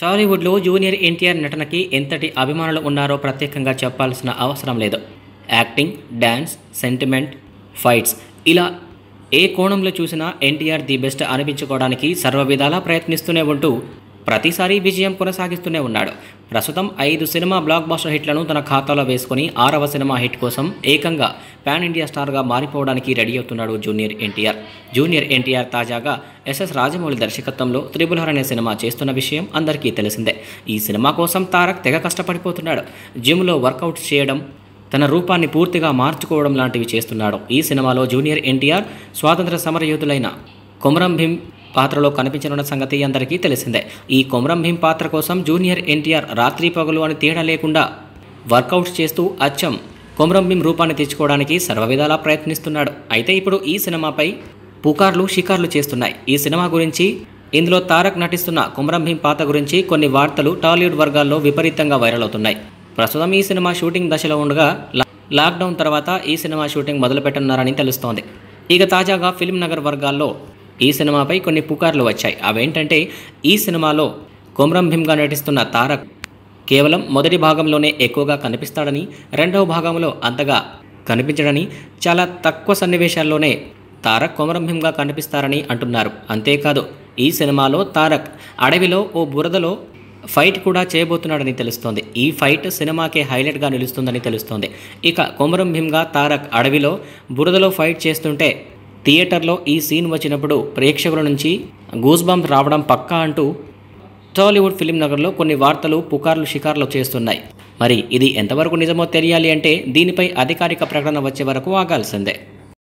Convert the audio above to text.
టాలీవుడ్లో జూనియర్ ఎన్టీఆర్ నటనకి ఎంతటి అభిమానులు ఉన్నారో ప్రత్యేకంగా చెప్పాల్సిన అవసరం లేదు యాక్టింగ్ డ్యాన్స్ సెంటిమెంట్ ఫైట్స్ ఇలా ఏ కోణంలో చూసినా ఎన్టీఆర్ ది బెస్ట్ అనిపించుకోవడానికి సర్వ విధాలా ప్రయత్నిస్తూనే ఉంటూ ప్రతిసారి విజయం కొనసాగిస్తూనే ఉన్నాడు ప్రస్తుతం ఐదు సినిమా బ్లాక్ బాస్టర్ హిట్లను తన ఖాతాలో వేసుకుని ఆరవ సినిమా హిట్ కోసం ఏకంగా పాన్ ఇండియా స్టార్గా మారిపోవడానికి రెడీ అవుతున్నాడు జూనియర్ ఎన్టీఆర్ జూనియర్ ఎన్టీఆర్ తాజాగా ఎస్ఎస్ రాజమౌళి దర్శకత్వంలో త్రిబుల్ అనే సినిమా చేస్తున్న విషయం అందరికీ తెలిసిందే ఈ సినిమా కోసం తారక్ తెగ కష్టపడిపోతున్నాడు జిమ్లో వర్కౌట్ చేయడం తన రూపాన్ని పూర్తిగా మార్చుకోవడం లాంటివి చేస్తున్నాడు ఈ సినిమాలో జూనియర్ ఎన్టీఆర్ స్వాతంత్ర సమరయోధులైన కొమరం భీం పాత్రలో కనిపించనున్న సంగతి అందరికీ తెలిసిందే ఈ కొమరం భీం పాత్ర కోసం జూనియర్ ఎన్టీఆర్ రాత్రి పగలు అని తేడా లేకుండా వర్కౌట్స్ చేస్తూ అచ్చం కొమరం భీం రూపాన్ని తెచ్చుకోవడానికి సర్వవిధాలా ప్రయత్నిస్తున్నాడు అయితే ఇప్పుడు ఈ సినిమాపై పుకార్లు షికార్లు చేస్తున్నాయి ఈ సినిమా గురించి ఇందులో తారక్ నటిస్తున్న కుమరం భీం పాత్ర గురించి కొన్ని వార్తలు టాలీవుడ్ వర్గాల్లో విపరీతంగా వైరల్ అవుతున్నాయి ప్రస్తుతం ఈ సినిమా షూటింగ్ దశలో ఉండగా లాక్డౌన్ తర్వాత ఈ సినిమా షూటింగ్ మొదలుపెట్టనున్నారని తెలుస్తోంది ఇక తాజాగా ఫిల్మ్ నగర్ వర్గాల్లో ఈ సినిమాపై కొన్ని పుకార్లు వచ్చాయి అవేంటంటే ఈ సినిమాలో కొమరం భీమ్గా నటిస్తున్న తారక్ కేవలం మొదటి భాగంలోనే ఎక్కువగా కనిపిస్తాడని రెండవ భాగంలో అంతగా కనిపించడని చాలా తక్కువ సన్నివేశాల్లోనే తారక్ కొమరం కనిపిస్తారని అంటున్నారు అంతేకాదు ఈ సినిమాలో తారక్ అడవిలో ఓ బురదలో ఫైట్ కూడా చేయబోతున్నాడని తెలుస్తోంది ఈ ఫైట్ సినిమాకే హైలైట్గా నిలుస్తుందని తెలుస్తోంది ఇక కొమరం తారక్ అడవిలో బురదలో ఫైట్ చేస్తుంటే థియేటర్లో ఈ సీన్ వచ్చినప్పుడు ప్రేక్షకుల నుంచి గూస్ రావడం పక్కా అంటూ టాలీవుడ్ ఫిలిం నగర్లో కొన్ని వార్తలు పుకార్లు షికార్లు చేస్తున్నాయి మరి ఇది ఎంతవరకు నిజమో తెలియాలి అంటే దీనిపై అధికారిక ప్రకటన వచ్చే వరకు ఆగాల్సిందే